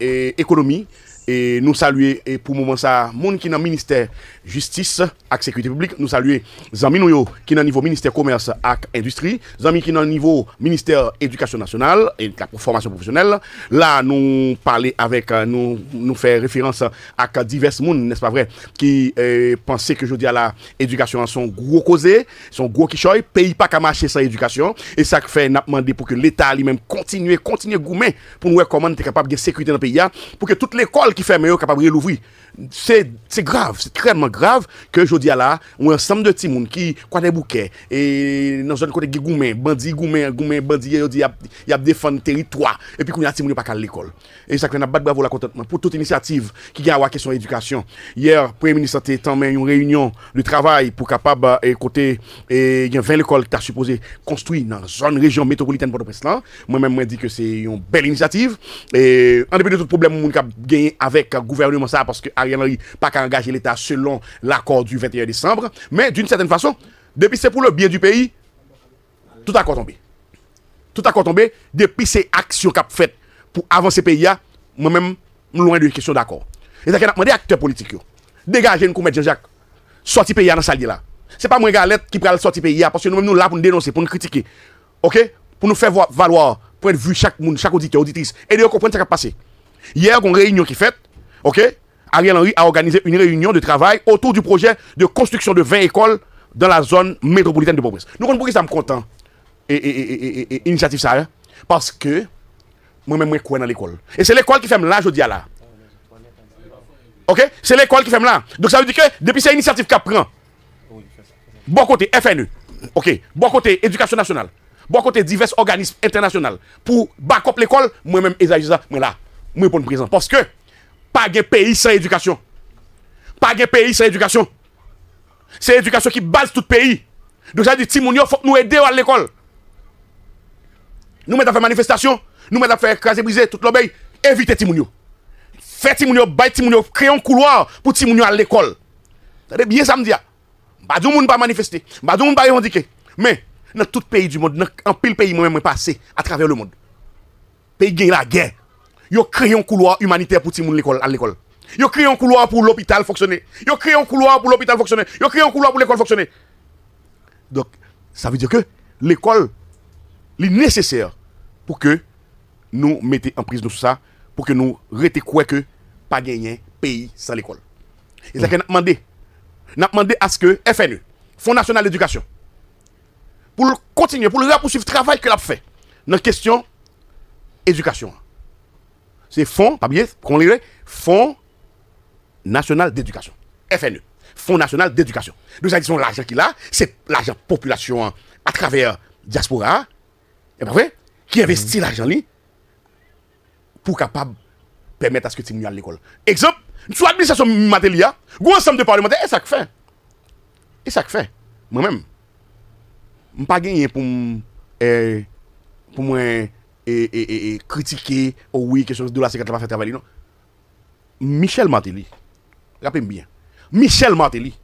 et économie. E nou saluye e pou mouman sa moun ki nan Ministèr Justice ak Sécurité Publique, nou saluye Zanmin Oyo ki nan nivou Ministèr Commerce ak Industrie, Zanmin ki nan nivou Ministèr Éducation Nationale et la Formation Professionnelle. Là, nou parlez avèk, euh, nou fè référence ak divers moun, nè s'pa vre, ki pensè kè joudi a la éducation son gwo kozè, son gwo ki choy, peyi pa kama chè sa éducation, e sa fè nap mandè pou ke l'État li mèm kontinuè, kontinuè goumè pou nou wèk koman te kapab gen Sécurité dans le pays ya, pou ke tout l'école ki fè mè yo kapabou yè louvou yè. c'est grave, c'est crèdement grave kè jodi ala, ou yon sam de timoun ki kwa den bou kè, e nan zon kote gè goumen, bandi goumen, goumen bandi, yon e di ap defan teritwa epi kou yon atimoun yon pakal l'ekol e yon sa kwen ap bat bravo l'akontantman, pou tout inisiativ ki gen a wakè son edukasyon, yè pou yon minister te tanmen yon reyounyon li travay pou kapab, e kote e yon ven l'ekol ki ta supose konstoui nan zon rejyon metropolitèn Bodo-Preslan mwen men mwen di ke se yon bel inisiativ e, an depè de Ariel Henry pas qu'à engager l'État selon l'accord du 21 décembre. Mais d'une certaine façon, depuis c'est pour le bien du pays, tout a tombé. Tout a tombé depuis ces actions qu'a fait pour avancer le pays, moi-même, loin de question d'accord. Et ça, qu'on demandé acteurs politiques, dégagez nous, M. Jean-Jacques, sortie pays dans la salle là. C'est pas moi galette qui prend le du pays parce que nous-mêmes nous là pour nous dénoncer, pour nous critiquer. OK Pour nous faire valoir pour être vu chaque monde, chaque auditeur, auditrice et de comprendre ce qui a passé. Hier, y a une réunion qui est faite, OK Ariel Henry a organisé une réunion de travail autour du projet de construction de 20 écoles dans la zone métropolitaine de port Nous comprenons pourquoi ça me content et, et, initiative ça, hein. parce que moi-même, je crois dans l'école. Et c'est l'école qui fait là, je dis à là. Ok? C'est l'école qui fait là. Donc ça veut dire que depuis cette initiative qu'elle prend, bon côté FNE, ok, bon côté éducation nationale, bon côté divers organismes internationaux pour back up l'école, moi-même, ça. moi là, moi pour présent. Parce que pas de pays sans éducation. Pas de pays sans éducation. C'est l'éducation qui base tout pays. Donc ça dit, Timounio, il faut nous aider à l'école. Nous mettons à faire manifestation, nous mettons à faire craser, briser, toute l'obéi. Évitez Timounio. Faites Timounio, bail Timounio, créez un couloir pour Timounio à l'école. C'est bien ça me dit. Pas de monde pas manifester, pas bah, de monde pas revendiquer. Mais dans tout pays du monde, dans un pile pays moi-même passé à travers le monde. Pays gagne la guerre. Yo créé un couloir humanitaire pour le l'école à l'école. Yo créé un couloir pour l'hôpital fonctionner. Yo créé un couloir pour l'hôpital fonctionner. Yo créé un couloir pour l'école fonctionner. Donc, ça veut dire que l'école, est nécessaire pour que nous mettions en prise tout ça, pour que nous restions quoi que pas gagner pays sans l'école. Et ça mm. nous demandé. Nous demandé à ce que FNE, Fonds National d'Éducation, pour continuer, pour le poursuivre le travail que a fait dans la question éducation. Se fon, pa biye, kon li re, fon nasyonal d'edukasyon. FNE. Fon nasyonal d'edukasyon. Do sa dison, la ajen ki la, se la ajen populasyon a traver diaspora, e pa fe, ki investi la ajen li, pou kapab pemet aske ti mwen al l'ekol. Exemple, sou akbise sa som matel ya, gwen sam de pari matel, e sak fe. E sak fe, mwen menm. Mpa genye pou m... pou mwen... Eh, et, critiquer, oh oui, quelque chose de la sécurité n'a pas travailler, non. Michel Martelly, rappelez-moi bien, Michel Martelly,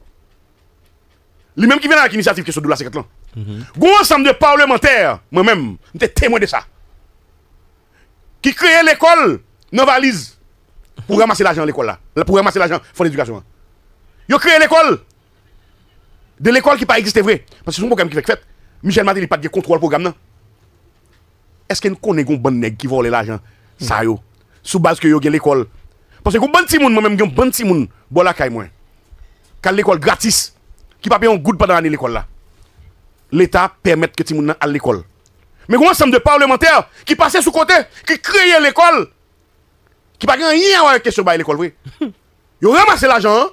lui-même qui vient avec l'initiative question de la sécurité, là. Gros ensemble de parlementaires, moi-même, j'étais témoin de ça, qui crée l'école dans valise pour ramasser l'argent à l'école, là, pour ramasser l'argent, pour l'éducation Ils hein. ont créé l'école, de l'école qui n'a pas vrai, parce que c'est un programme qui fait fait. Michel Martelly n'a pas de contrôle programme, non est-ce que connaît un bon nègre qui vole l'argent Ça yo. Sous base que yo avez l'école. Parce que un bon petit moi-même, un bon petit monde, bon la caille moi. car l'école gratis, qui pas payer un goutte pendant l'année l'école là. L'État permet que tout à l'école. Mais un ensemble de parlementaires qui passaient sous côté, qui créaient l'école, qui pas rien à voir avec question l'école, oui. Ils ont ramassé l'argent, hein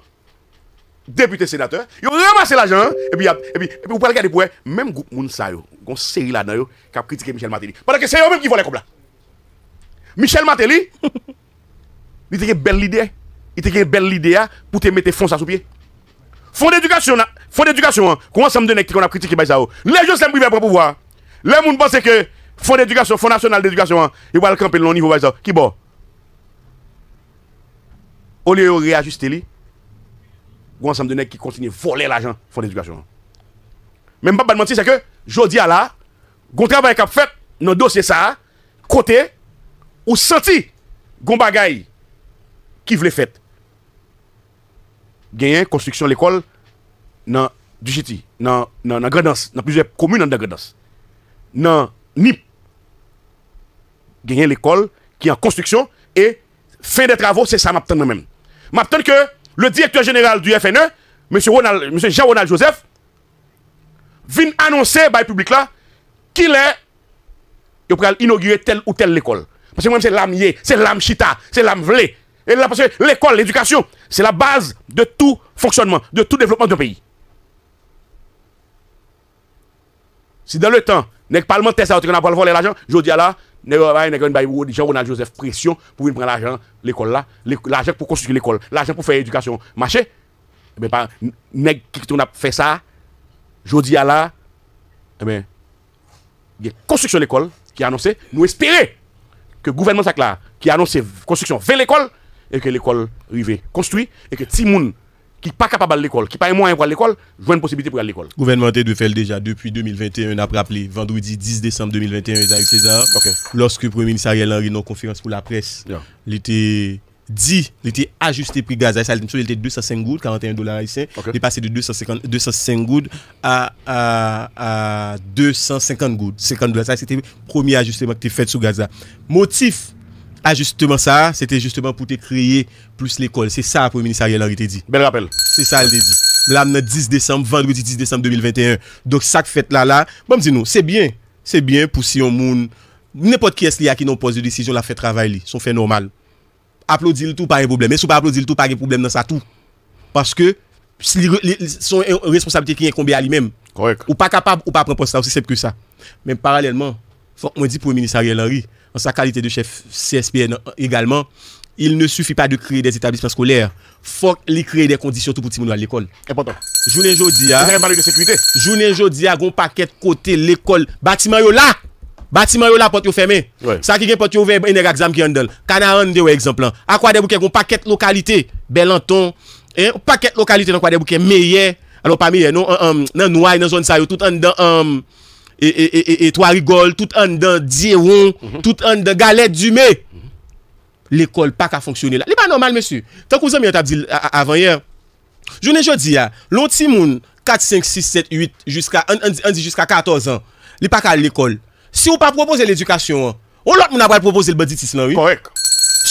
député sénateur, ils ont ramassé l'argent, hein, et puis, et puis, vous pouvez regarder pour même groupe Mounsa, ils ont série là-dedans, qui a critiqué Michel Matéli. Pendant que c'est eux-mêmes qui volent comme là. Michel Matéli, il a une belle idée, il a une belle idée hein, pour te mettre fonds à sous pied. Fonds d'éducation, hein, fonds d'éducation, comment ça me donne qu'on a critiqué ça Les gens s'aiment pour pouvoir. Les gens pensent que fonds d'éducation, fonds national d'éducation, ils vont le camper le niveau ça. Qui bon Au lieu de réajuster, gwen sa mdenè ki kontine volè l'ajan fòndi edukasyon. Mè mbap banmantise se ke, jodi ala, gwen trabè ek ap fèt nan dosye sa, kote, ou santi, gwen bagay, ki vle fèt. Genyen, konstruksyon l'ekol, nan djiti, nan nagredans, nan pizèp komu nan nagredans. Nan nip, genyen l'ekol, ki an konstruksyon, e fèn de travò, se sa mapten mè mèm. Mapten ke, le directeur général du FNE, M. Jean-Ronald Joseph, vient annoncer par le public là qu'il est il va inaugurer telle ou telle école. Parce que moi, c'est l'âme c'est l'âme chita, c'est l'âme vle. Et là, parce que l'école, l'éducation, c'est la base de tout fonctionnement, de tout développement d'un pays. Si dans le temps, le parlementaires, ça, on a pas voler l'argent, je vous dis à la... Ne Jean-Ronald Joseph pression pour prendre l'argent, l'école là, l'argent pour construire l'école, l'argent pour faire l'éducation marché. Mais eh ben, pas, nèg qui a fait ça, jodi à là, eh ben, a construction de l'école qui a annoncé, nous espérons que le gouvernement là, qui a annoncé construction de l'école, et que l'école arrive construit et que Timoun qui n'est pas capable à l'école, qui n'est pas moyen pour l'école, joue une possibilité pour l'école. Gouvernement de faire déjà depuis 2021, a rappelé, vendredi 10 décembre 2021, Isaac César, lorsque le Premier ministre Ariel Henry, dans conférence pour la presse, il était dit, il était ajusté prix gaz. Il était 205 gouttes, 41 dollars haïtiens. Il est passé de 250, 205 gouttes à, à, à 250 gouttes, 50 dollars. C'était le premier ajustement qui était fait sur Gaza. Motif, A, justeman sa, se te justeman pou te kreye plus l'ekol. Se sa pou yon ministerial anri te di. Bel rappel. Se sa l de di. La mnen 10 Desembre, Vendredi 10 Desembre 2021. Dok sak fèt la la. Bon, di nou, se bien. Se bien pou si yon moun. Nè pot kès li a ki nou pos de desisyon la fèt travay li. Son fèt normal. Aplodi l tou pa yon problem. Mè sou pa aplodi l tou pa yon problem nan sa tou. Paske, son responsabilité ki yon kombi a li mèm. Korek. Ou pa kapab, ou pa prempos la, ou se sep ke sa. Men paralèlman, fonk mwen di pou yon ministerial an sa kalite de chef CSPN egalman, il ne suffi pa de kreye des etablismen skolèr. Fok li kreye des kondisyon tout pou timoun wale l'ekol. E potan. Jounen jodi a... Jounen jodi a goun paket kote l'ekol. Batiman yo la! Batiman yo la pot yo feme. Sa ki gen pot yo ve eneg aksam ki andel. Kana ande yo ekzemplan. A kwa de bouke goun paket lokalite. Belanton. E paket lokalite nan kwa de bouke meye. Ano pa meye, nan nouay, nan zon sa yo, tout ane dan... E, e, e, e to a rigol, tout an dan dyeron, mhm. tout an dan galet dume. L'ekol pa ka fonksyonne la. Li pa normal, mensu. Tankou zan mi an ta ap di avan yer. Jo ne jodi ya, loti moun 45678 jiska 14 an, li pa ka l'ekol. Si ou pa propose l'edukasyon, ou lot moun ap wale propose l'budditis nan oui? Korek.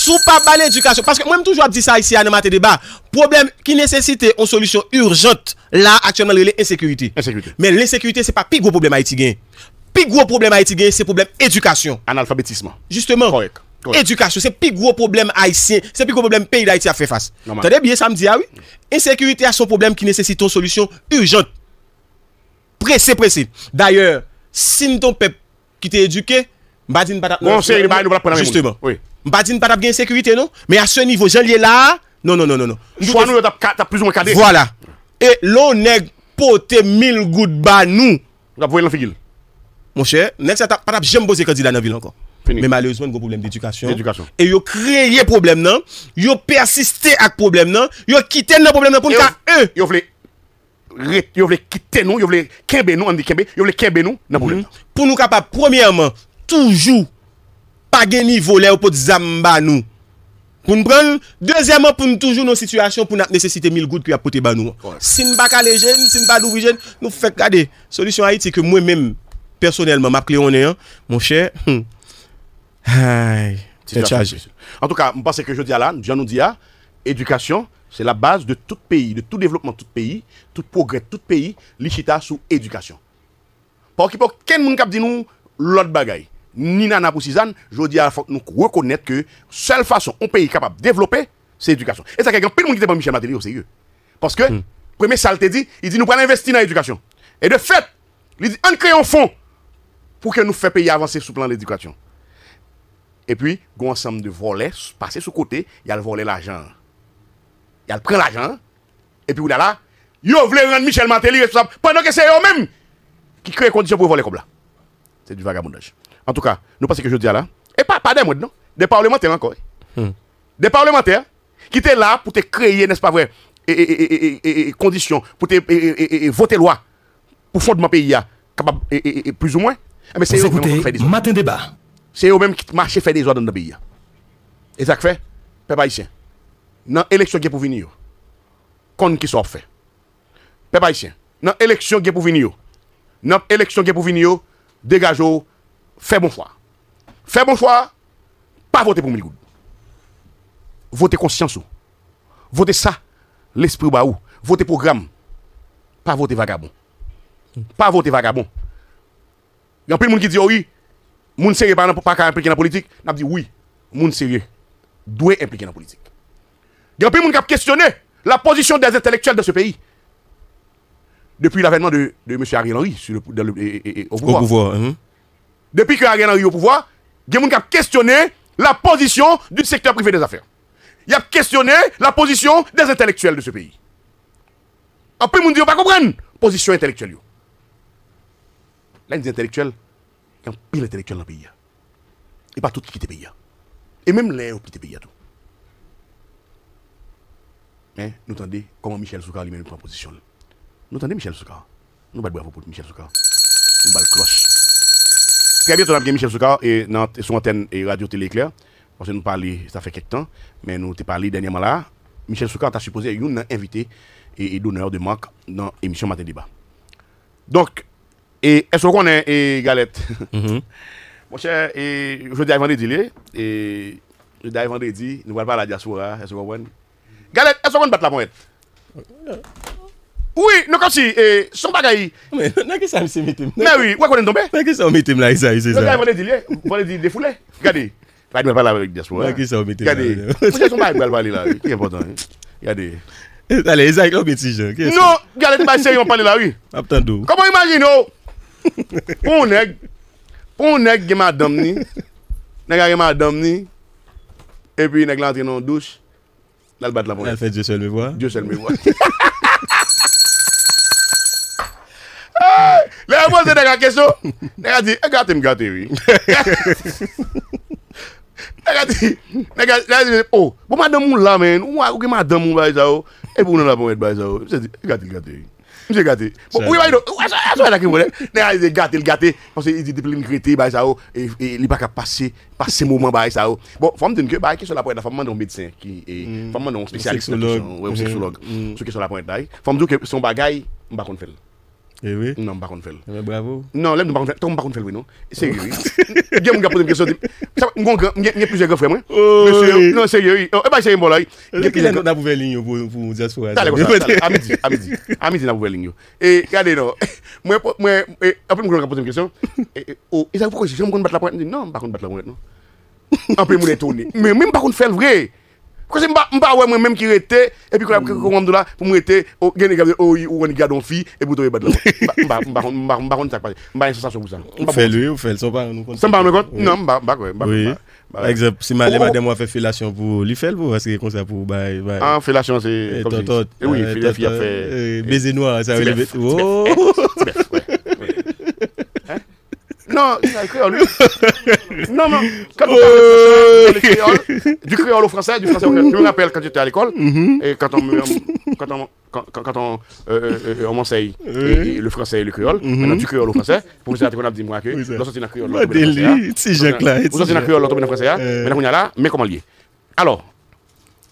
Sou pa ba l'edukasyon. Paske mwen m toujou ap di sa isi ane mati deba. Problem ki nesesite ane solusyon urjont. La, aktyanman rele ensekuriti. Ensekuriti. Men, ensekuriti se pa pi gwo problem haiti genye. Pi gwo problem haiti genye se problem edukasyon. An alfabetisman. Justeman. Korek. Edukasyon se pi gwo problem haitien. Se pi gwo problem peyi la iti a fe fass. Tade biye samdi ya ah wii? Ensekuriti a son problem ki nesesite ane solusyon urjont. Presi presi. Daye, sin ton pep ki te eduke, mba din bada... Non, Mpa din patap gen sekwite nou? Me a se nivou, jen liye la? Non, non, non, non. non. Chouan nou yo tap plus ou mwen kade? Voilà. E lo neg pote mil gout ba nou. Dap voye nan figil? Mon chè, neg sa tap patap jem boze kadi dan nan vil ankon. Men malewsemen gwo problem d'edukasyon. D'edukasyon. E yo kreye problem nan? Yo persisté ak problem nan? Yo kite nan problem nan? Poun ka e? Yo vle kite nou? Yo vle kebe nou? An di kebe? Yo vle kebe nou? Nan problem nan? Poun nou kapap premièman, toujou, pas de niveau là pour zamba nous. Pour prendre, deuxièmement, pour nous toujours nos situations, pour nous nécessiter 1000 gouttes qui a porté nous. Si nous pas les jeunes, si nous pas jeunes, nous fait garder. Solution Haïti que moi-même, personnellement, m'a un hein. mon cher, hum. En tout cas, je pense que je dis à là, je nous dis à, éducation, c'est la base de tout pays, de tout développement tout pays, tout progrès de tout pays, l'ichita sous éducation. pour qu'il n'y ait aucun monde qui dit nous l'autre bagaille ni Nana pour Sizan, je dis à faut nous reconnaître que seule façon un pays capable de développer, c'est l'éducation. Et ça, quelqu'un, peu de monde qui pas Michel Matéli au sérieux. Parce que, mm. premier saleté dit, il dit, nous prenons investir dans l'éducation. Et de fait, il dit, on crée un fonds pour que nous fassions pays avancer sous le plan de l'éducation. Et puis, il y un ensemble de volets passés sous côté, il y a le volet l'argent. Il y a le prend l'argent, et puis, là, là, vous voulez rendre Michel Matéli responsable, pendant que c'est eux-mêmes qui créent les conditions pour voler comme là. C'est du vagabondage. En tout cas, nous pensons que je dis là, et pas, pas des mots non, des parlementaires encore. Hmm. Des parlementaires qui étaient là pour te créer, n'est-ce pas vrai, et, et, et, conditions, pour te voter loi, pour fondement pays, capable, et, plus ou moins. Mais eh ben, c'est eux qui fait des matin débat. C'est eux-mêmes qui marchent faire des ordres dans le pays. Et ça fait, peuple haïtien, dans l'élection qui est pour venir, qu'on qui soit fait. Peuple haïtien, dans l'élection qui est pour venir, dans l'élection qui est pour venir, dégagez fais bon choix. Fais bon choix, pas voter pour Miligoud. Votez conscience Votez ça, l'esprit ou. Bah Votez programme. Pas voter vagabond. Pas voter vagabond. Il y a peu de monde qui dit oh oui, moun sérieux pas pas impliqué dans la politique, n'a dit oui, moun sérieux doit impliquer dans la politique. Il y a peu de monde qui a questionné la position des intellectuels de ce pays depuis l'avènement de, de M. Ariel Henry sur le, au pouvoir. Hein depuis que Ariel Henry au pouvoir, il y a des gens qui ont questionné la position du secteur privé des affaires. Il a questionné la position des intellectuels de ce pays. Après, on dit, pas comprendre position intellectuelle. Là, les intellectuels, il y a un pile intellectuel dans le pays. Et pas tout qui le pays. Et même les qui pays. Tout. Mais nous entendez comment Michel Souka lui-même en position. Nous entendez Michel Souka. Nous pas de bravo pour Michel Souka. Nous pas de cloche. Très bientôt, bien Michel Soukar et dans son antenne et Radio Téléclair. Parce que nous parlons, ça fait quelques temps, mais nous avons parlé dernièrement là. Michel Soukar t'a supposé une invité et, et d'honneur de manque dans l'émission Matin Débat. Donc, est-ce qu'on est, Galette mhm. Mon cher, et, je dis à vendredi, et je dis à vendredi, nous ne pas pas la diaspora, est-ce qu'on Galette, est-ce qu'on bat la poète. Ouye, nou konsi, ee, eh, sou bagayi. Men, non, nan ki sa anse mitim. Men wye, wèk wènen tompe? Nan ki sa anse mitim la, Izay, se zan. Nan ki sa anse mitim la, Izay, se zan. Nan ki sa anse mitim la. Mwen jè sou bagayi, mwen jè lalvali la. Ki important, yon? Gade. Ale, Izay, lom eti jò. Non, mwen jè lalvali la. Aptan dou. Komo yon magine, o. Pon neg, pon neg, genman damni. Negan genman damni. E pi neg lantè nan douche. Lal bat la pon. El fè diò sel me wò. Le anpon se dengan keso, negan di, e gate m gate wè. Negan di, negan di, ou, pou m a dam moun la men, ou ki m a dam moun bay sa ou, e pou m a dam moun et bay sa ou, m se di, e gate l gate wè. M se di, e gate l gate wè. M se di, e gate l gate wè. E li baka pase, pase mouman bay sa ou. Bon, fòm di nou ki, bay, keso la poèt da fòm m man don bidsen ki, fòm man don spesialist nèkousyon, fòm di nou ki, son bagay m bakon fèl. Ewi? Eh non, m bakon fel. Ewe, bravo. Non, lèm nou bakon fel. Ton m bakon fel we nou. Seyeye, we. Gen m wè apose m kesyon. M gwen gen, m gen puse ge frem we. O, o, o. Non, seyeye, we. Ewa, seyeye, m bolay. Gè ke lèm nou nabouvelin yo pou m di aswa. Ale, ale, ale. Amidi, amidi. Amidi nabouvelin yo. E, gade nou. M wè, m wè. Ape m gwen apose m kesyon. O, e zavou pou koujif? M wè m bakon fel we. Non, m bakon fel we. je ne pas ouais moi-même qui et puis quand mm. là pour me oh, au ou on fille et pour bad Bah bah, bah, bah, bah ça pas. ça. fait lui, pas Ça pas Non, bah bah bah. Oui. exemple, si ma oh, oh. fait pour lui faire parce que pour Ah, c'est eh Oui, euh, a fait euh, baiser noir ça. Non, il y a le créole, Non, non. Quand on parle du créole, du créole au français, du français au créole. Je me rappelle quand j'étais à l'école, mm-hmm. et quand on, quand quand, quand on, euh, euh on m'enseigne le français et le créole, mm-hmm. maintenant du créole au français, pour vous dire qu'on a dit moi que l'on sortit dans le créole. Vous sortez dans la créole, l'autre dans le français, maintenant on y a là, mais comment lier Alors,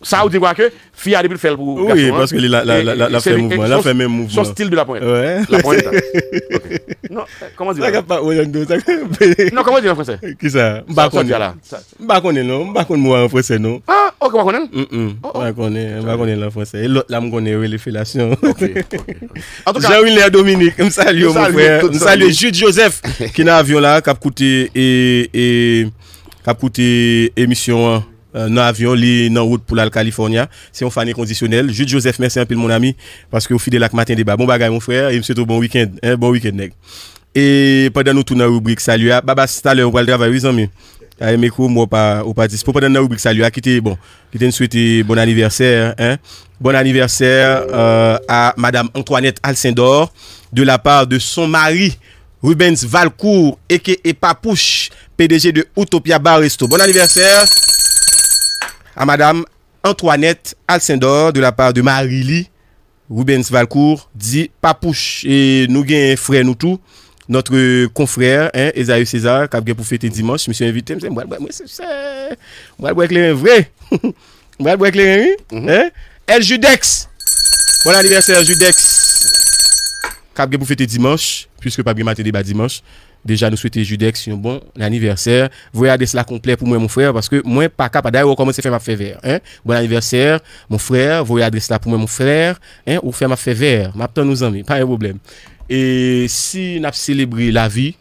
ça vous mm. dit quoi que a depuis le fait pour Oui, garçon, hein. parce que la, la, la, la, la fait mouvement, la fait même mouvement. Son style de la pointe. Ouais. La pointe. okay. Non, euh, comment dire Ça pas Non, comment dire en français Qui ça M'ba connait là. M'ba connait non, m'ba connait moi en français non. Ah, OK, m'ba connait Mm connait, connait en français. Et l'autre là me connaît les OK. En tout cas, Jean-Wilner Dominique, me salue mon frère. Me salue Jude Joseph qui n'a avion là qui a écouté et et qui a coûté émission euh, nan avion li dans route pour la Californie. C'est un fane conditionnel juste Joseph merci un peu mon ami, parce que au fide lac matin bas bon bagay mon frère, et monsieur bon week-end hein, bon week-end neg, e padan nou tou nan rubrik à a, baba va le pal travay wizan mi, mes coups moi pas ou pas, pou Pendant dans rubrique, salut à quitter bon kite bon hein bon anniversaire euh, madame Antoinette Alcindor de la part de son mari Rubens que et papouche PDG de Utopia baristo Bon anniversaire à Madame Antoinette Alcindor de la part de marie Rubens Valcourt, dit Papouche. Et nous gagnons frère, nous tout. Notre confrère, hein, Esaïe César, qui a pour fêter dimanche, monsieur invité, je me suis vrai. Moi, je oui. Elle Judex. Bon anniversaire, Judex. Cap pour fêter dimanche, puisque pas bien matin débat dimanche. Déjà, nous souhaiter Judex un bon anniversaire. Voyez cela complet pour moi, mon frère, parce que moi, pas capable. D'ailleurs, comment c'est faire ma févère hein. Bon anniversaire, mon frère. Voyez cela pour moi, mon frère. Hein, Ou fait ma févère vert. nous nous amis. Pas un problème. Et si nous célébré la vie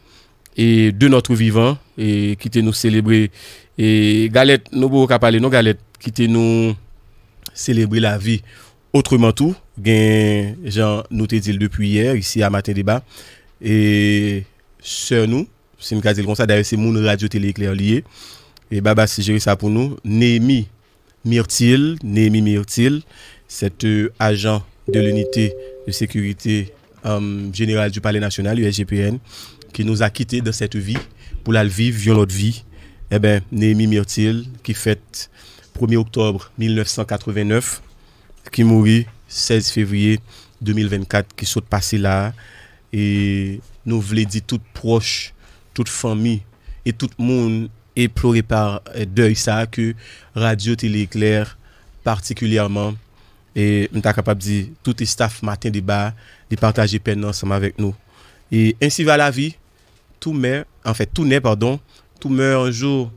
et de notre vivant, et quittez nous célébrer, et galette, nous pouvons parler, non galette, quittez nous célébrer la vie Autrement tout, j'ai noté dit te depuis hier ici Matin Débat, et sur nous, si une avons comme ça d'ailleurs c'est radio télé éclair lié, et baba si ça ça pour nous, Némi Myrtil, Némi Myrtil, cet euh, agent de l'unité de sécurité euh, générale du Palais National, USGPN, qui nous a quittés dans cette vie pour la vivre, notre vie. Eh bien, Némi Myrtil, qui fête 1er octobre 1989, qui mourit 16 février 2024, qui s'est passé là. Et nous voulons dire toute proches, toute famille et tout le monde pleuré par euh, deuil ça que Radio Télé Éclair particulièrement et nous sommes capable de dire tout le staff matin débat de partager peine ensemble avec nous. Et ainsi va la vie, tout meurt, en fait tout naît pardon, tout meurt un jour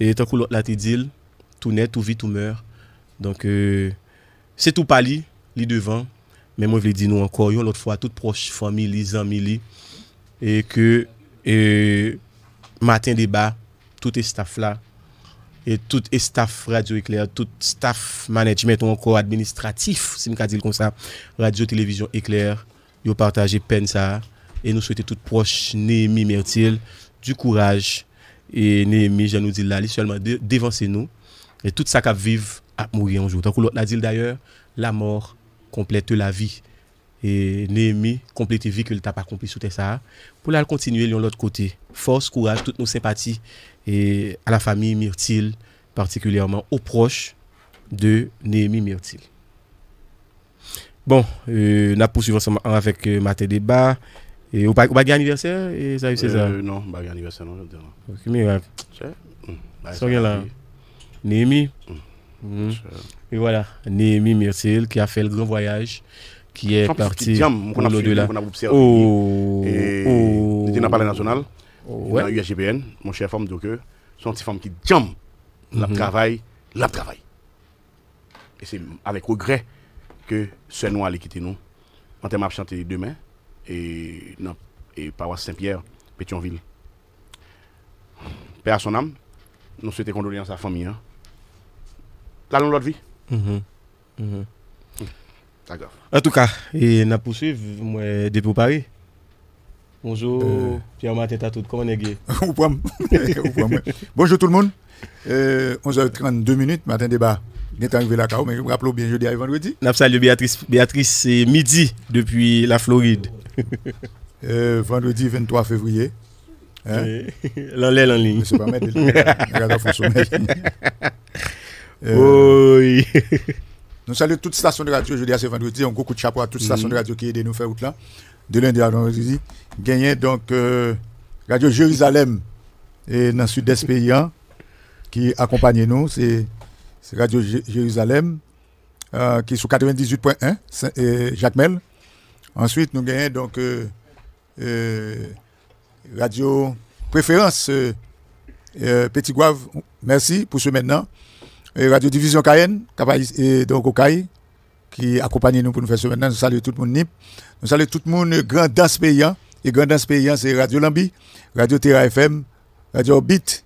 et tant que l'autre l'a dit, tout naît, tout vit, tout meurt. Donc euh, c'est tout pali li devant. Mais moi, je voulais dire nous encore, une autre fois, toute proche famille, les amis, et que et, matin débat, tout est staff là, et tout est staff radio éclair, tout staff management ou encore administratif, si je comme ça, radio, télévision éclair, ils partager peine ça, et nous souhaitons toute proche, Némi Mertil, du courage, et Némi, je nous dis là, seulement devancer nous, et tout ça qu'a vivre, à mourir un jour. Donc, l'autre l'a dit d'ailleurs, la mort complète la vie. Et Néhémie complète la vie que tu pas accompli sous ça. Pour la continuer, de l'autre côté. Force, courage, toutes nos sympathies et à la famille myrtille particulièrement aux proches de Néhémie myrtille Bon, euh, nous poursuivons ensemble avec euh, Maté Débat. Et au bagarre anniversaire, et ça c'est ça? Euh, non, bagarre anniversaire, non, je Ok, mais euh, C'est hum, bah, là. Néhémie. Hum. Mhm. Euh, et voilà, Néhémie Merciel qui a fait le grand voyage, qui est parti pour l'au-delà. Oh, et oh. le National, ouais. a mon cher femme de que son petit femme qui jam, mhm. la travail, la travail. Et c'est avec regret que ce nous allait quitter nous. On vais à chanter demain et, non, et paroisse Saint-Pierre, Pétionville. Père à son âme, nous souhaitons condoléances à sa famille. Hein longueur de vie. Mhm. Mhm. Mm. D'accord. En tout cas, et n'a poursuivre moi depuis Paris. Bonjour euh... pierre à tout, comment est-ce Bonjour tout le monde. 11h32 euh, minutes, matin débat. est arrivé mais je vous rappelle bien jeudi à vendredi. salut Béatrice, Béatrice c'est midi depuis la Floride. Euh, vendredi 23 février. Hein? L'enlève en ligne. Je ne sais pas mettre. Regarde, euh, oui. nous saluons toute stations de radio, jeudi à ce vendredi. Un gros coup de chapeau à toutes mm-hmm. les de radio qui aide nous faire route là. De lundi à vendredi. Gagné donc euh, Radio Jérusalem et dans le sud-est hein, qui accompagne nous. C'est Radio Jérusalem euh, qui est sur 98.1, Jacques Mel. Ensuite, nous gagnons donc Radio Préférence Petit Guave. Merci pour ce maintenant. Radio Division Cayenne, donc au CAI, qui accompagne nous pour nous faire ce matin. Nous saluons tout le monde NIP. Nous saluons tout le monde Grand Danse Et Grand Danse c'est Radio Lambi, Radio Terra FM, Radio Bit.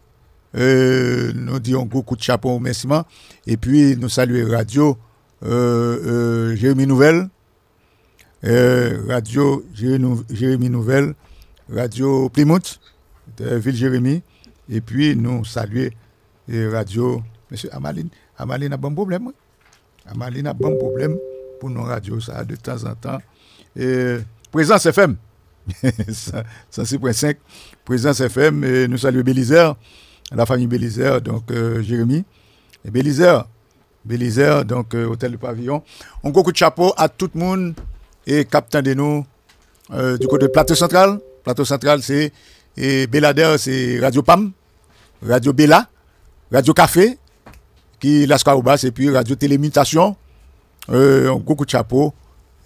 Euh, nous disons gros coup de chapeau, remerciement. Et puis, nous saluons Radio euh, euh Jérémy Nouvelle, euh, Radio Jérémy Nouvelle, Radio Plymouth, de Ville Jérémy. Et puis, nous saluons Radio. Monsieur Amaline, Amaline a bon problème. Amaline a bon problème pour nos radios, ça, de temps en temps. Présence FM, 106.5, Présence FM, nous saluons Bélizer, la famille Bélizer, donc euh, Jérémy, et Bélizer, Bélizer, donc euh, Hôtel du Pavillon. gros coup de chapeau à tout le monde et captain de nous euh, du côté de Plateau Central. Plateau Central, c'est Belader, c'est Radio PAM, Radio Bella, Radio Café, qui Lascarobas et puis Radio télémitation Euh, un de chapeau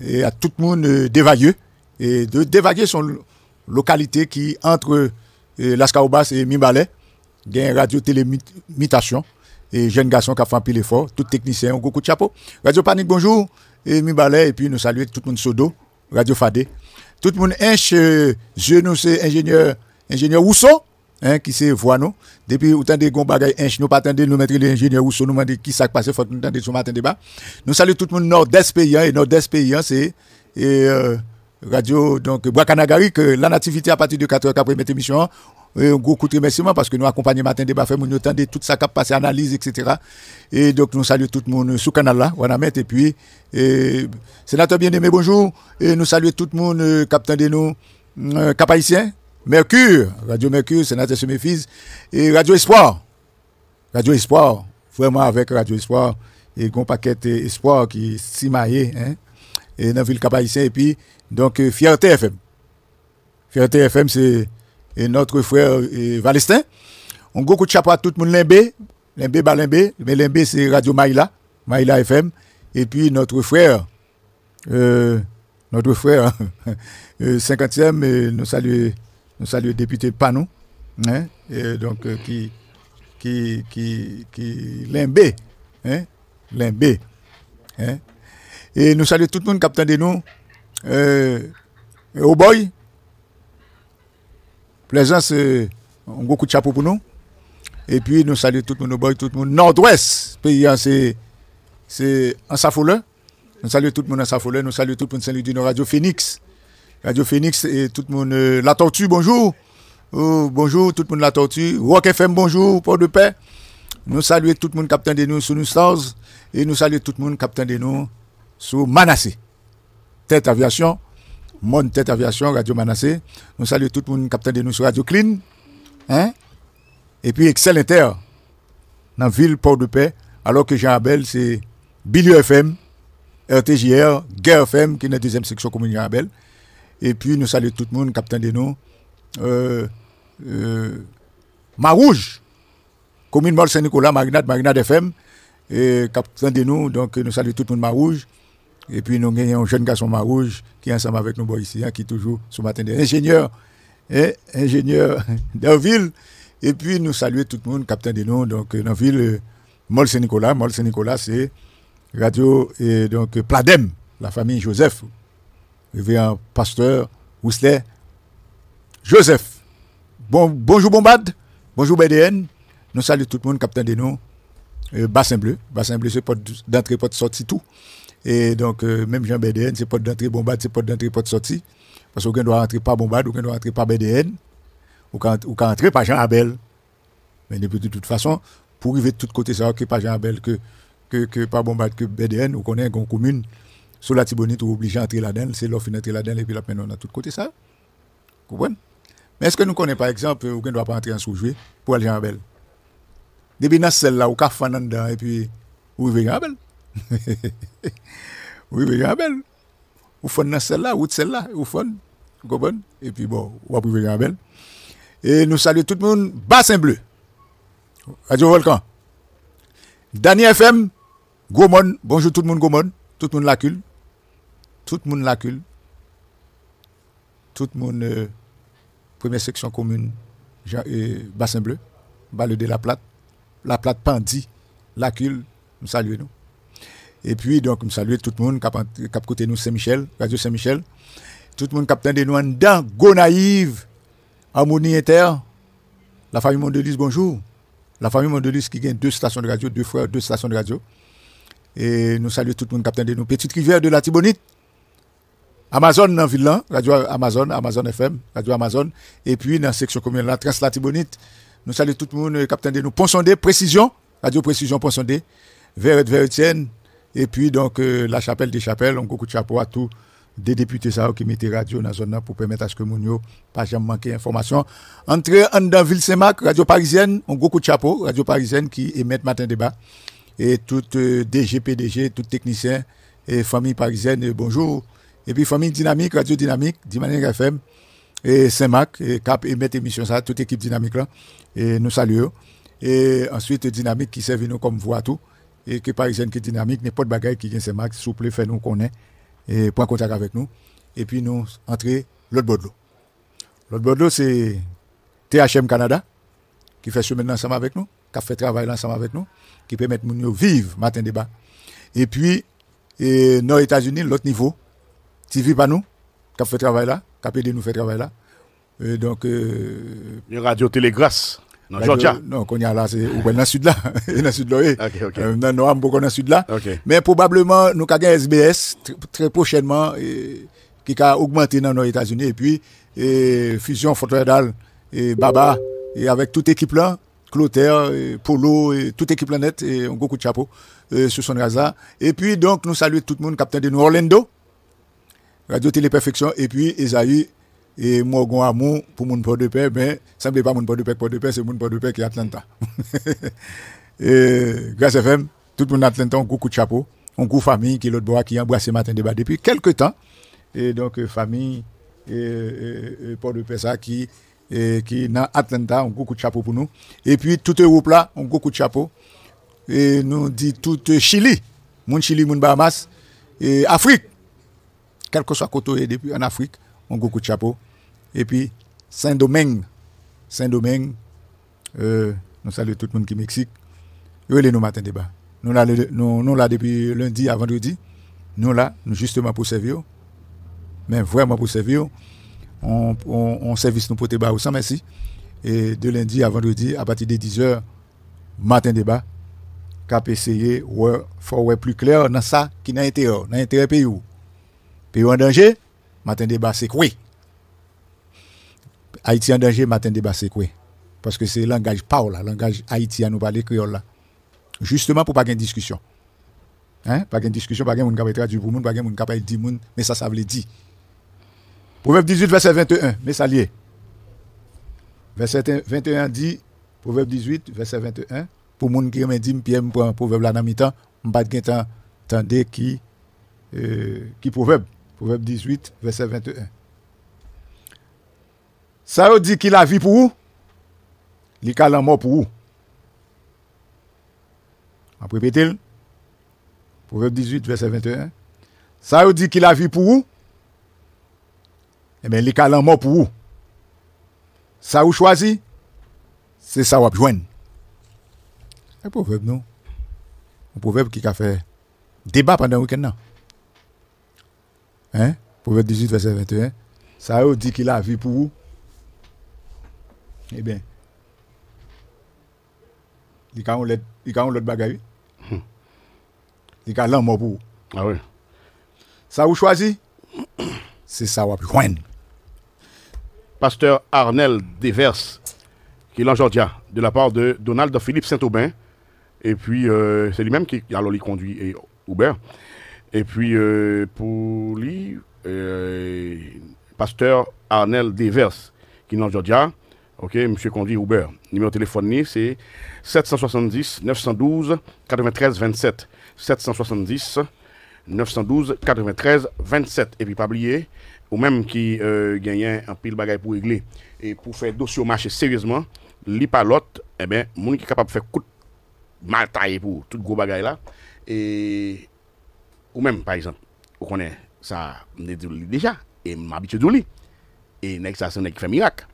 et à tout le monde euh, Et de d'évaguer son localité qui entre euh, et Mimbalais. Il y Radio télémitation Et jeune garçon qui a fait un pile effort, tout technicien, un gros coup de chapeau. Radio Panique, bonjour. Et et puis nous saluons tout le monde Sodo, Radio Fade. Tout le monde, inche, euh, je nous ingénieur, ingénieur Rousseau hein, qui c'est Vois-nous Depuis autant de gros bagages, nous pas nous mettre les ou nous demander qui ça passé faut nous attendre ce matin débat. Nous saluons tout le monde nord-est paysan et nord-est paysan, c'est euh, radio, donc bois que la nativité à partir de 4h après mettre émission. un gros coup de remerciement parce que nous accompagnons matin débat, fait, nous attendons tout ça qui passe, analyse, etc. Et donc nous saluons tout le monde sous canal là, on a et puis, sénateur bien-aimé, bonjour, et nous saluons tout le monde, euh, capitaine de nous, euh, cap haïtien, Mercure, Radio Mercure, sénateur Semifis, et Radio Espoir. Radio Espoir, vraiment avec Radio Espoir, et grand paquet Espoir qui s'y hein, et dans la ville et puis, donc, euh, Fierté FM. Fierté FM, c'est notre frère Valestin. On go coup de chapeau à tout le monde, Limbé, Limbé, Balimbé, mais Limbé, c'est Radio Maïla, Maïla FM, et puis notre frère, euh, notre frère, 50e, euh, nous saluons nous saluons le député Panou, hein, et donc, euh, qui, qui, qui, qui limbé, hein, limbé, hein. Et nous saluons tout le monde capitaine de nous, euh, au boy. Plaisance, c'est euh, un gros coup de chapeau pour nous. Et puis nous saluons tout le monde au boy, tout le monde nord-ouest, pays c'est en Safoleux. Nous saluons tout le monde en Safoule. nous saluons tout le monde Saint-Louis Radio Phoenix. Radio Phoenix et tout le monde. Euh, la Tortue, bonjour. Oh, bonjour, tout le monde la Tortue. Rock FM, bonjour, Port de Paix. Nous saluons tout le monde, Captain de nous, sur nous Stars. Et nous saluons tout le monde, Captain de nous, sur Manassé. Tête Aviation, Monde Tête Aviation, Radio Manassé. Nous saluons tout le monde, Captain de nous, sur Radio Clean. Hein? Et puis Excel Inter, dans la ville Port de Paix. Alors que Jean-Abel, c'est Billy FM, RTJR, Guerre FM, qui est la deuxième section commune Jean-Abel. Et puis nous saluons tout le monde, Capitaine nous. Euh, euh, Marouge, commune Mol Saint-Nicolas, Magnat, Magnat FM. Et Capitaine nous donc nous saluons tout le monde Marouge. Et puis nous gagnons un jeune garçon Marouge qui est ensemble avec nous, ici, qui est toujours ce matin des ingénieurs. Et ingénieur ville. Et puis nous saluons tout le monde, Capitaine nous, donc ville, Mol-Saint-Nicolas. Euh, Mol Saint-Nicolas. Mol Saint-Nicolas, c'est Radio et donc Pladem, la famille Joseph, un pasteur Rousselet Joseph. Bon, bonjour Bombad, bonjour BDN. Nous saluons tout le monde, capitaine des nous. Euh, bassin bleu. Bassin bleu, c'est porte d'entrée, porte sortie, tout. Et donc, euh, même Jean BDN, c'est porte d'entrée, Bombad, c'est porte d'entrée, porte sortie. Parce qu'on doit rentrer par Bombad, ne doit rentrer par BDN, ou qu'on doit rentrer par Jean Abel. Mais de toute façon, pour arriver de tous côtés, ça, que pas Jean Abel, que, que, que par Bombad, que BDN, ou qu'on est en commune sous la Tibonite, vous obligé d'entrer là-dedans, c'est l'offre d'entrer là-dedans, et puis la peine, on a tout côté ça. Vous Mais est-ce que nous connaissons, par exemple, ou ne doit pas entrer en sous-joué pour aller en belle Depuis dans celle-là, ou café dedans, et puis, ou vivez en belle. vous vivez belle. Vous faites dans celle-là, ou celle-là, vous faites. Vous Et puis, bon, ou vivez en belle. Et nous saluons tout le monde, Bassin Bleu, Radio Volcan. Dani FM, Gomon, bonjour tout le monde, Gomon, tout le monde la cul tout le monde l'accueille. Tout le monde, euh, première section commune, euh, Bassin Bleu, Balle de la Plate, La Plate Pandit, lacul, nous saluons Et puis, donc, nous saluons tout le monde cap côté nous Saint-Michel, Radio Saint-Michel. Tout le monde captain de nous en dedans, Go Naïve, Harmonie Inter, la famille Mondelus, bonjour. La famille Mondelis qui gagne deux stations de radio, deux frères, deux stations de radio. Et nous saluons tout le monde, capitaine de nous petite rivière de la Tibonite. Amazon dans ville hein, radio Amazon, Amazon FM, radio Amazon et puis dans la section commune la Translatibonite. Nous saluons tout le monde euh, capitaine de nous Ponsondé précision, radio précision Ponsonde, Verret Verretienne et puis donc euh, la chapelle des chapelles, on coup de chapeau à tous des députés ça qui mettaient radio dans la zone pour permettre à ce que Mounio pas jamais manquer d'informations. Entre en dans Ville Saint-Marc, Radio Parisienne, on coup de chapeau, Radio Parisienne qui émet matin débat. Et tout euh, DGPDG, tout technicien et famille parisienne, bonjour. Et puis, famille dynamique, radio dynamique, Dimanier FM, et Saint-Marc, et Cap et Met émission ça, toute équipe dynamique là, et nous saluons. Et ensuite, dynamique qui servent nous comme voix tout, et que parisienne qui est dynamique, pas n'est de bagaille qui vient Saint-Marc, s'il vous plaît, nous connaître, et point contact avec nous. Et puis, nous entrer l'autre bord L'autre bord c'est THM Canada, qui fait maintenant ensemble avec nous, qui a fait travail ensemble avec nous, qui permet de nous vivre matin débat. Et puis, et, nos États-Unis, l'autre niveau, TV nous qui a fait travail là, qui a nous travail là. Et donc. Euh, radio Télégrasse. Non, Georgia. Non, y a là, c'est dans le sud là. dans le sud là. Mais probablement, nous avons SBS très prochainement qui a augmenté dans nos États-Unis. Et puis, Fusion Fotredal et Baba, et avec toute équipe là, Clotaire, Polo, et toute équipe là net, et un gros coup de chapeau euh, sur son Gaza. Et puis, donc, nous saluons tout le monde, capitaine de New Orlando. Radio Téléperfection, et puis Esaïe et Morgan Amour pour mon Port de Paix, mais ça ne pas mon Port de Paix, Port de Paix, c'est mon Port de Paix qui est Atlanta. et grâce FM, tout le monde Atlanta, on coup de chapeau, on coup famille qui est l'autre bois qui ce matin débat depuis quelques temps. Et donc, euh, famille et, Port de Paix, ça qui est dans Atlanta, on coup de chapeau pour nous. Et puis, tout Europe là, on coup de chapeau. Et nous dit tout euh, Chili, mon Chili, Moun Bahamas, et Afrique quel que soit côté depuis en Afrique, on go coup de chapeau. Et puis Saint-Domingue, Saint-Domingue, euh, nous saluons tout le monde qui est Mexique. les nous matin débat. Nous là nous, là depuis lundi à vendredi. Nous là, nous justement pour servir. Mais vraiment pour servir. On, service nous pour débat au sans merci. Et de lundi à vendredi, à partir de 10h, matin débat, cap essayer, faut plus clair dans ça qui n'a intérêt, dans intérêt pays. Pays en danger, matin débat c'est quoi Haïti en danger, matin débat c'est quoi Parce que c'est langage là, langage haïtien nous parler créole là. Justement pour pas de discussion. Hein? Pas de discussion, pas une capacité traduire pour monde, pas une capacité dire monde, mais ça ça veut dire. Proverbe 18 verset 21, mais ça lié. Verset 21 dit Proverbe 18 verset 21 pour moun qui me dit Pierre me prend proverbe là dans mi-temps, ne de temps tendez qui euh, qui proverbe Proverbe 18, verset 21. Ça vous dit qu'il a vie pour vous, il a la mort pour vous. On répéter. Proverbe 18, verset 21. Ça vous dit qu'il a vie pour vous, eh bien, il a mort pour vous. Ça vous choisit, c'est ça vous joindre. C'est un proverbe, non? Un proverbe qui a fait débat pendant le week-end, non? Hein? Proverbe 18, verset 21. Ça a dit qu'il a vie pour vous. Eh bien, il y a l'autre bagaille. Il y a l'homme pour vous. Ah oui. Ça vous choisit, c'est ça Pasteur Arnel Devers, qui est aujourd'hui hein, de la part de Donald Philippe Saint-Aubin. Et puis, euh, c'est lui-même qui alors, il conduit et Aubert. Et puis, euh, pour lui, euh, pasteur Arnel Devers, qui est dans Georgia, ok, monsieur conduit Uber. Numéro de téléphone, c'est 770 912 93 27. 770 912 93 27. Et puis, pas oublier, ou même qui euh, gagne un pile bagaille pour régler. Et pour faire dossier au marché sérieusement, li pas l'autre, eh bien, monde qui est capable de faire coup mal taillé pour tout gros bagaille là. Et ou même, par exemple, vous connaissez ça, déjà, et m'habitude de lui. Et ça, c'est un fait miracle.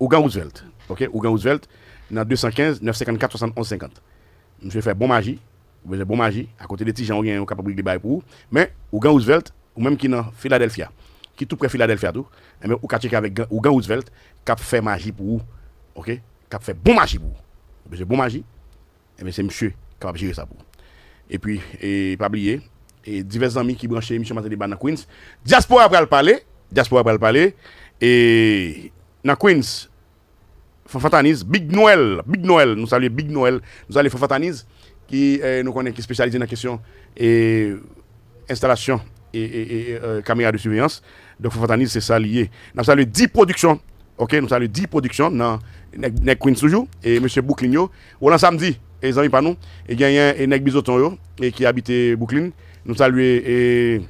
Ougan Roosevelt, ok? Ougan Roosevelt, dans 215, 954, 71, 50. Monsieur fait bon magie, vous avez bon magie, à côté des petits gens, vous capable de bail pour vous. Mais Ougan Roosevelt, ou même qui est dans Philadelphia, qui est tout près de Philadelphia, tout, mais ou quartier avec Ougan Roosevelt, qui fait magie pour vous, ok? Qui fait bon magie pour vous. Vous eh bon magie, et eh c'est monsieur qui a gérer ça pour vous. Et puis, et pas oublier, et divers amis qui branchent l'émission Matin Débat dans Queens. Diaspora va le parler. Diaspora va le parler. Et dans Queens, Fatanis, Big Noël. Big Noël. Nous saluons Big Noël. Nous saluons. Fofatani's qui euh, nous connaît, qui est spécialisé dans la question et installation et, et, euh, caméra de surveillance. Donc Fofatani's c'est ça lié. Nous saluons 10 productions. Ok, nous saluons 10 productions dans Queens toujours. Et M. Boucligno, on lendemain samedi et amis pas nous et gagnent et nèg bisoton yo et qui habite Brooklyn nous saluer et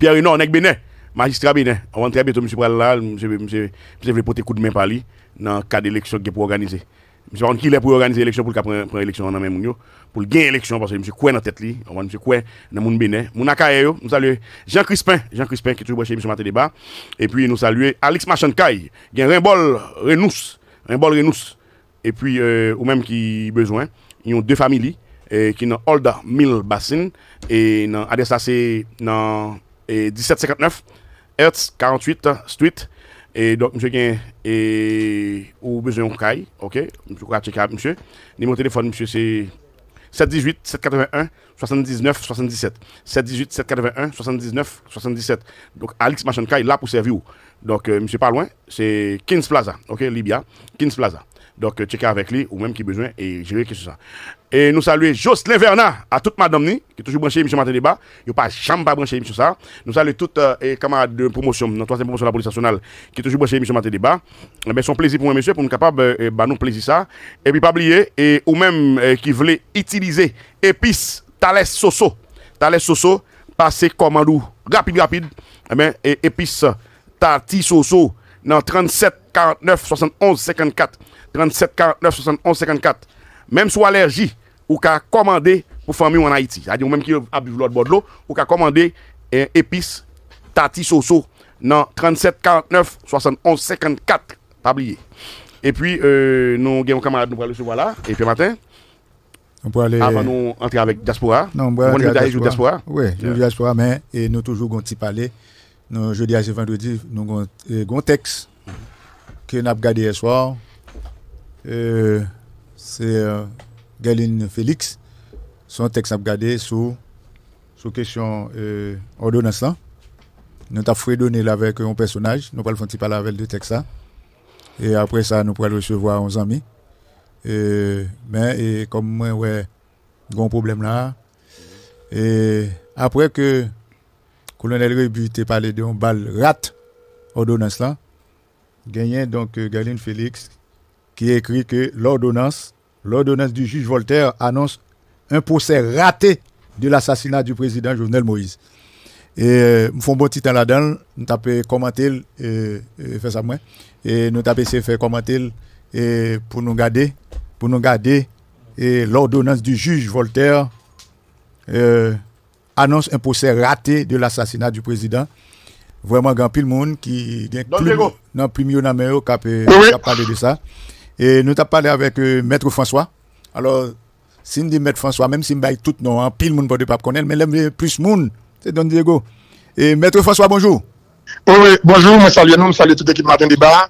Pierre Renaud nèg Bénin magistrat Bénin on va bientôt monsieur pral là monsieur monsieur monsieur veut porter coup de main par lui dans cadre d'élection qui pour organiser monsieur on qui est pour organiser l'élection pour prendre prendre élection dans même yo pour gagner élection parce que monsieur Koué dans tête li on monsieur Koué dans monde Bénin mon akaye yo nous saluer Jean Crispin Jean Crispin qui toujours chez monsieur Maté débat et puis nous saluer Alex Machankai gagne Rimbol Renous Rimbol Renous E pwi euh, ou menm ki bezwen Yon de famili Ki euh, nan Alda Mil Bassin E nan Adessa se nan 1759 Hertz 48 Street E donk msye gen Ou bezwen ou kay Msye kwa chekab msye Ne mwen telefon msye se 718-781-79-77 718-781-79-77 Donk Alex Machankay la pou servyou Donk euh, msye pa lwen Se Kins Plaza Kins Plaza Donc, euh, checker avec lui ou même qui besoin et gérer quelque ça. Et nous saluons Jocelyn Vernat à toute madame qui est toujours branchée Monsieur Maté Débat. Il n'y a pas jamais pas branché Monsieur ça. Nous saluons toutes les euh, camarades de promotion, la troisième promotion de la police nationale, qui est toujours branchée Monsieur Matin Débat. C'est eh ben, son plaisir pour moi, monsieur, pour nous capable euh, eh, bah, nous plaisir ça. Et puis, pas oublier, et, ou même euh, qui voulait utiliser épices Thales Soso. Thales Soso, passer commande rapide, rapide. Eh bien, et, épices Tati Soso, dans 37 49 71 54. 37 49 71 54. Même sous allergie, ou a commandé pour famille en Haïti. C'est-à-dire, même qui a vu l'autre bord de l'eau, ou a commandé un épice tati, soso, dans 37 49 71 54. Pas oublié Et puis, euh, nous avons un camarade, nous allons recevoir là, et puis matin. On peut aller. Avant nous entrer avec Diaspora. Non, on peut aller. Diaspora. Oui, yeah. Diaspora, mais et nous toujours on parler. Nous, jeudi à ce vendredi, nous avons un euh, texte que nous avons gardé hier soir. Euh, c'est euh, Galine Félix, son texte a regardé sur sur question euh, ordonnance là. Nous avons donné avec un personnage, nous parlons pas parler avec le texte Et après ça, nous pourrons recevoir un amis. mais et comme moi, ouais, grand problème là. Et après que Le colonel Rebu parlait parlé d'un balle rate ordonnance là, gagné donc Galine Félix qui écrit que l'ordonnance, l'ordonnance du juge Voltaire annonce un procès raté de l'assassinat du président Jovenel Moïse. Et euh, nous faisons un petit temps là-dedans, nous tapons commenter, et, euh, euh, ça moi, et nous tapons faire commenter pour nous garder, pour nous garder l'ordonnance du juge Voltaire annonce un procès raté de l'assassinat du président. Vraiment, grand pile monde qui... n'a dans le premier qui a parlé de ça. Et nous avons parlé avec euh, Maître François. Alors, si nous dit Maître François, même si nous tout non, hein, pile monde ne de pas connaître, mais l'aime euh, plus monde, c'est Don Diego. Et Maître François, bonjour. Oh, oui, bonjour, je salue nous, Salut salue toute l'équipe Matin Débat.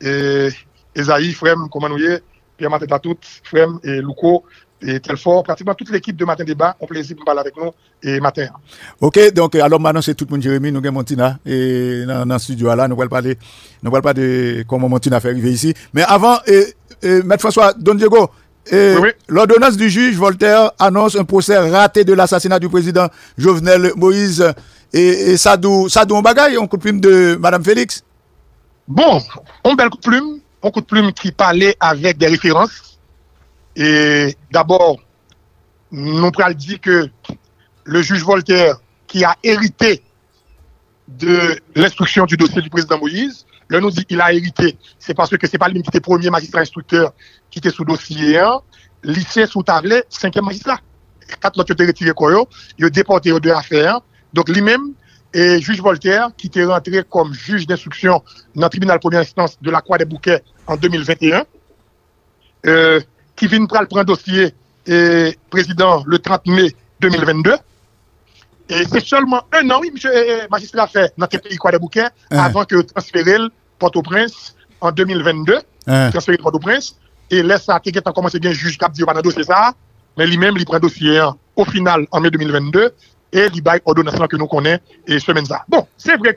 Et Esaïe, Frem, comment nous y est Pierre Matin toutes, Frem et Louko, et tel fort, pratiquement toute l'équipe de Matin Débat, on plaisir de parler avec nous et matin. Ok, donc euh, alors maintenant c'est tout le monde Jérémy, nous avons Montina et dans, studio là, nous ne parler, nous de comment Montina fait arriver ici. Mais avant, Maître François Don Diego, l'ordonnance du juge Voltaire annonce un procès raté de l'assassinat du président Jovenel Moïse et, ça Sadou, Sadou bagaille, on coup de plume de Madame Félix. Bon, on bel coup de plume, on coup de plume qui parlait avec des références et d'abord, nous le dit que le juge Voltaire, qui a hérité de l'instruction du dossier du président Moïse, le nous dit qu'il a hérité, c'est parce que c'est pas lui qui était premier magistrat instructeur qui était sous dossier 1, lycée sous table, cinquième magistrat. Quatre autres étaient retirés, ils ont déporté deux affaires. Donc lui-même, et juge Voltaire, qui était rentré comme juge d'instruction dans le tribunal première instance de la Croix des Bouquets en 2021, euh, Kivine Pral pren dosye eh, prezident le 30 mei 2022. Et c'est seulement un an, oui, monsieur, et eh, eh, magistrat fait notre pays croit de bouquet avant que transféré le Port-au-Prince en 2022. Transféré le Port-au-Prince. Et là, ça a commencé bien jusqu'à Abdirmanado César. Mais lui-même, il pren dosye au final en mai 2022. Et l'IBAI ordonnance que nous connaît se mène ça. Bon, c'est vrai.